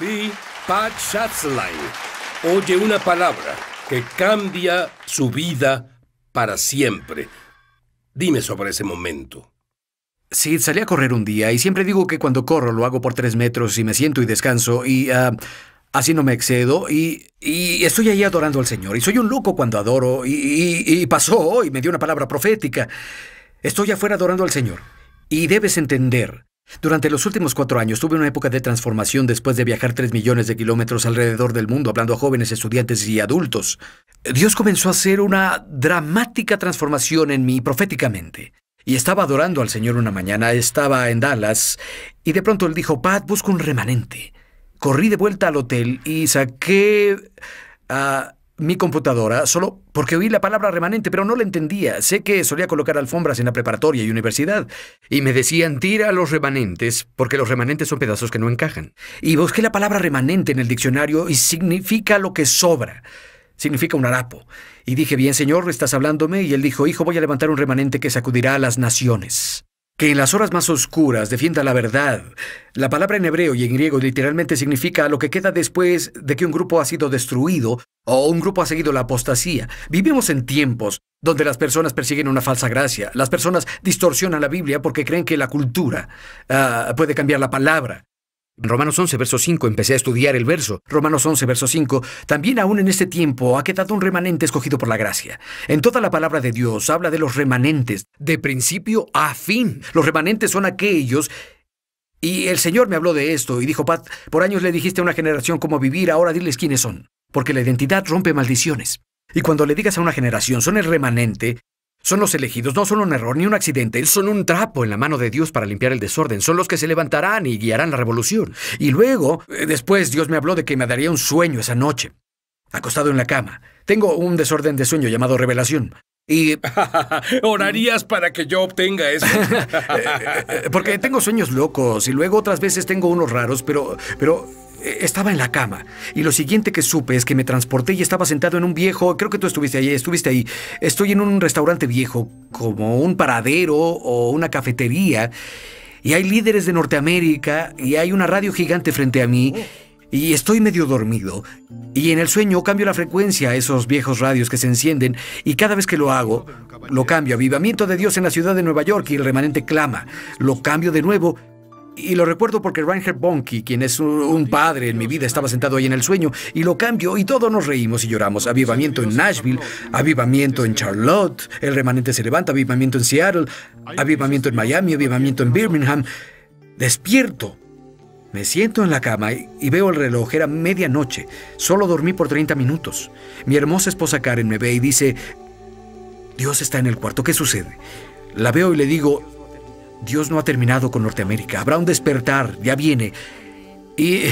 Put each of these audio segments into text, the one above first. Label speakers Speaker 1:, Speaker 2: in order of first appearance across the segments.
Speaker 1: y Pat Schatzlein oye una palabra que cambia su vida para siempre. Dime sobre ese momento.
Speaker 2: Sí, salí a correr un día y siempre digo que cuando corro lo hago por tres metros y me siento y descanso y ah, así no me excedo y,
Speaker 1: estoy
Speaker 2: ahí adorando al Señor y soy un loco cuando adoro y, pasó, y pasó me dio una palabra profética. Estoy afuera adorando al Señor y debes entender durante los últimos cuatro años tuve una época de transformación después de viajar tres millones de kilómetros alrededor del mundo hablando a jóvenes, estudiantes y adultos. Dios comenzó a hacer una dramática transformación en mí proféticamente. Y estaba adorando al Señor una mañana, estaba en Dallas, y de pronto él dijo, Pat, busco un remanente. Corrí de vuelta al hotel y saqué... a... Ah, mi computadora solo porque oí la palabra remanente, pero no la entendía. Sé que solía colocar alfombras en la preparatoria y universidad, y me decían tira los remanentes, porque los remanentes son pedazos que no encajan. Y busqué la palabra remanente en el diccionario y significa lo que sobra. Significa un harapo. Y dije, bien, señor, estás hablándome, y él dijo, hijo, voy a levantar un remanente que sacudirá a las naciones que en las horas más oscuras defienda la verdad. La palabra en hebreo y en griego literalmente significa lo que queda después de que un grupo ha sido destruido o un grupo ha seguido la apostasía. Vivimos en tiempos donde las personas persiguen una falsa gracia, las personas distorsionan la Biblia porque creen que la cultura ah, puede cambiar la palabra. Romanos 11, verso 5, empecé a estudiar el verso. Romanos 11, verso 5, también aún en este tiempo ha quedado un remanente escogido por la gracia. En toda la palabra de Dios habla de los remanentes, de principio a fin. Los remanentes son aquellos... Y el Señor me habló de esto y dijo, Pat, por años le dijiste a una generación cómo vivir, ahora diles quiénes son, porque la identidad rompe maldiciones. Y cuando le digas a una generación, son el remanente, son los elegidos, no son un error ni un accidente, son un trapo en la mano de Dios para limpiar el desorden, son los que se levantarán y guiarán la revolución. Y luego, eh, después Dios me habló de que me daría un sueño esa noche, acostado en la cama. Tengo un desorden de sueño llamado revelación. Y...
Speaker 1: Orarías para que yo obtenga eso. Eh,
Speaker 2: eh, porque tengo sueños locos y luego otras veces tengo unos raros, pero... pero eh, estaba en la cama y lo siguiente que supe es que me transporté y estaba sentado en un viejo, creo que tú estuviste ahí, estuviste ahí. Estoy en un restaurante viejo, como un paradero o una cafetería, y hay líderes de Norteamérica y hay una radio gigante frente a mí. Y estoy medio dormido. Y en el sueño cambio la frecuencia a esos viejos radios que se encienden y cada vez que lo hago, lo cambio. Avivamiento de Dios en la ciudad de Nueva York y el remanente clama. Lo cambio de nuevo y lo recuerdo porque Reinhard Bonnke, quien es un padre en mi vida, estaba sentado ahí en el sueño y lo cambio y todos nos reímos y lloramos. Avivamiento en Nashville, avivamiento en Charlotte, el remanente se levanta, avivamiento en Seattle, avivamiento en Miami, avivamiento en Birmingham. Despierto. Me siento en la cama y veo el reloj, era medianoche. Solo dormí por 30 minutos. Mi hermosa esposa Karen me ve y dice, Dios está en el cuarto, ¿qué sucede? La veo y le digo, Dios no ha terminado con Norteamérica. Habrá un despertar, ya
Speaker 1: viene. Y...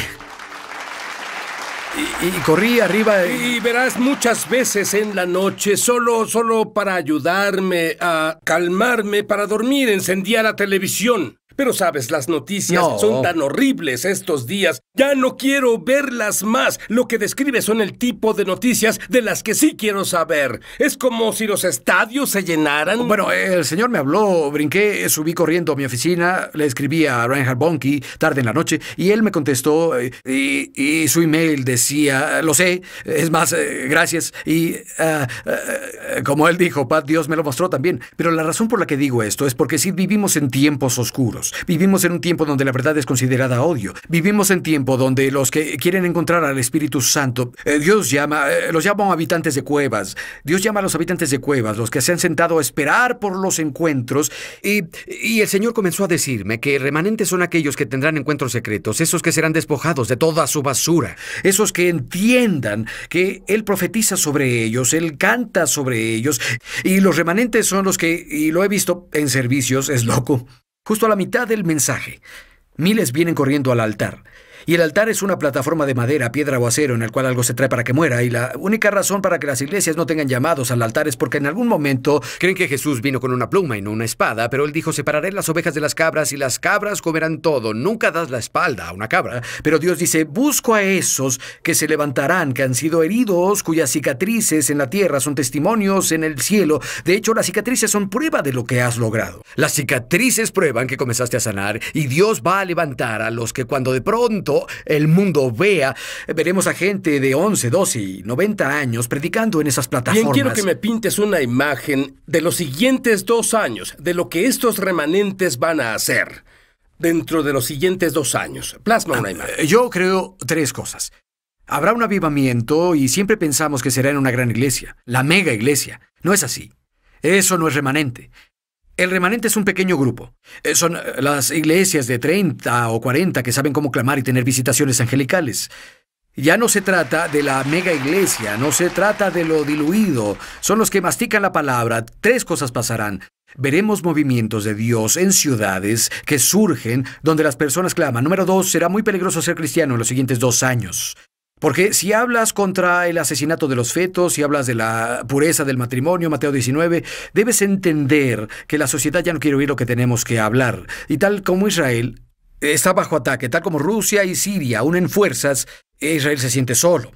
Speaker 1: Y, corrí arriba. Y verás muchas veces en la noche, solo, solo para ayudarme a calmarme, para dormir, encendía la televisión. Pero sabes, las noticias son tan horribles estos días. Ya no quiero verlas más. Lo que describe son el tipo de noticias de las que sí quiero saber. Es como si los estadios se llenaran. Bueno, el
Speaker 2: señor me habló, brinqué, subí corriendo a mi oficina, le escribí a Reinhard Bonnke tarde en la noche y él me contestó eh, y, su email decía, lo sé, es más, eh, gracias. Y ah, ah, como él dijo, Pat, Dios me lo mostró también. Pero la razón por la que digo esto es porque sí vivimos en tiempos oscuros. Vivimos en un tiempo donde la verdad es considerada odio. Vivimos en tiempo donde los que quieren encontrar al Espíritu Santo, eh, Dios llama, eh, los llama habitantes de cuevas. Dios llama a los habitantes de cuevas, los que se han sentado a esperar por los encuentros. Y, y el Señor comenzó a decirme que remanentes son aquellos que tendrán encuentros secretos, esos que serán despojados de toda su basura, esos que entiendan que Él profetiza sobre ellos, Él canta sobre ellos. Y los remanentes son los que, y lo he visto en servicios, es loco justo a la mitad del mensaje. Miles vienen corriendo al altar. Y el altar es una plataforma de madera, piedra o acero en el cual algo se trae para que muera. Y la única razón para que las iglesias no tengan llamados al altar es porque en algún momento creen que Jesús vino con una pluma y no una espada, pero él dijo, separaré las ovejas de las cabras y las cabras comerán todo. Nunca das la espalda a una cabra. Pero Dios dice, busco a esos que se levantarán, que han sido heridos, cuyas cicatrices en la tierra son testimonios en el cielo. De hecho, las cicatrices son prueba de lo que has logrado. Las cicatrices prueban que comenzaste a sanar y Dios va a levantar a los que cuando de pronto el mundo vea. Veremos a gente de 11, 12 y 90 años predicando en esas plataformas. Bien, quiero que me
Speaker 1: pintes una imagen de los siguientes dos años, de lo que estos remanentes van a hacer dentro de los siguientes dos años. Plasma una ah,
Speaker 2: imagen. Yo creo tres cosas. Habrá un avivamiento y siempre pensamos que será en una gran iglesia, la mega iglesia. No es así. Eso no es remanente. El remanente es un pequeño grupo. Eh, son eh, las iglesias de 30 o 40 que saben cómo clamar y tener visitaciones angelicales. Ya no se trata de la mega iglesia, no se trata de lo diluido. Son los que mastican la palabra. Tres cosas pasarán. Veremos movimientos de Dios en ciudades que surgen donde las personas claman. Número dos, será muy peligroso ser cristiano en los siguientes dos años. Porque si hablas contra el asesinato de los fetos, si hablas de la pureza del matrimonio, Mateo 19, debes entender que la sociedad ya no quiere oír lo que tenemos que hablar. Y tal como Israel está bajo ataque, tal como Rusia y Siria unen fuerzas, Israel se siente solo.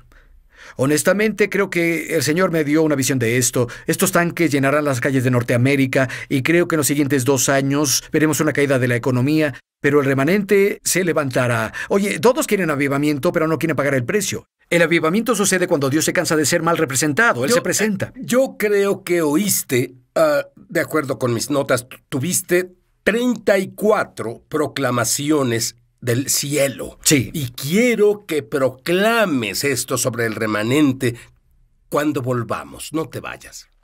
Speaker 2: Honestamente, creo que el Señor me dio una visión de esto. Estos tanques llenarán las calles de Norteamérica y creo que en los siguientes dos años veremos una caída de la economía, pero el remanente se levantará. Oye, todos quieren avivamiento, pero no quieren pagar el precio. El avivamiento sucede cuando Dios se cansa
Speaker 1: de ser mal representado. Él se presenta. Eh, yo creo que oíste, ah, de acuerdo con mis notas, tuviste 34 proclamaciones del cielo. Sí. Y quiero que proclames esto sobre el remanente cuando volvamos. No te vayas.